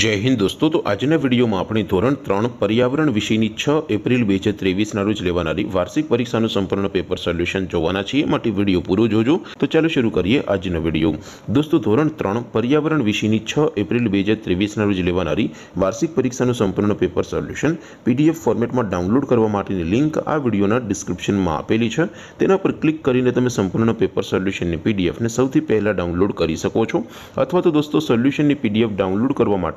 જય હિન્દ દોસ્તો તો આજના વિડીયોમાં આપણે ધોરણ ત્રણ પર્યાવરણ વિષયની છ એપ્રિલ બે હજાર ત્રેવીસના રોજ લેવાનારી વાર્ષિક પરીક્ષાનું સંપૂર્ણ પેપર સોલ્યુશન જોવાના છીએ માટે વિડીયો પૂરો જોજો તો ચાલો શરૂ કરીએ આજનો વિડીયો દોસ્તો ધોરણ ત્રણ પર્યાવરણ વિષયની છ એપ્રિલ બે હજાર ત્રેવીસના રોજ લેવાનારી વાર્ષિક પરીક્ષાનું સંપૂર્ણ પેપર સોલ્યુશન પીડીએફ ફોર્મેટમાં ડાઉનલોડ કરવા માટેની લિંક આ વિડીયોના ડિસ્ક્રિપ્શનમાં આપેલી છે તેના પર ક્લિક કરીને તમે સંપૂર્ણ પેપર સોલ્યુશનની પીડીએફને સૌથી પહેલાં ડાઉનલોડ કરી શકો છો અથવા તો દોસ્તો સોલ્યુશનની પીડીએફ ડાઉનલોડ કરવા માટે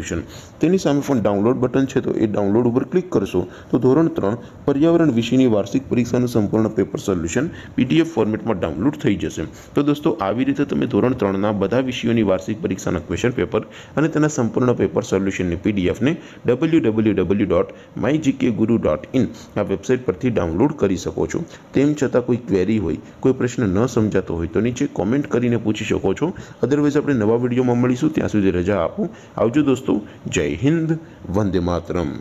સોલ્યુશન તેની સામે પણ ડાઉનલોડ બટન છે તો એ ડાઉનલોડ ઉપર ક્લિક કરશો તો ધોરણ ત્રણ પર્યાવરણ વિષયની વાર્ષિક પરીક્ષાનું સંપૂર્ણ પેપર સોલ્યુશન પીડીએફ ફોર્મેટમાં ડાઉનલોડ થઈ જશે તો દોસ્તો આવી રીતે તમે ધોરણ ત્રણના બધા વિષયોની વાર્ષિક પરીક્ષાના ક્વેશ્ચન પેપર અને તેના સંપૂર્ણ પેપર સોલ્યુશનની પીડીએફને W W W dot my GK guru dot in આ વેબસાઇટ પરથી ડાઉનલોડ કરી શકો છો તેમ છતાં કોઈ ક્વેરી હોય કોઈ પ્રશ્ન ન સમજાતો હોય તો નીચે કોમેન્ટ કરીને પૂછી શકો છો અધરવાઇઝ આપણે નવા વિડીયોમાં મળીશું ત્યાં સુધી રજા આપો આવજો દોસ્તો અસ્તુ જય હિન્દ વંદે માતરમ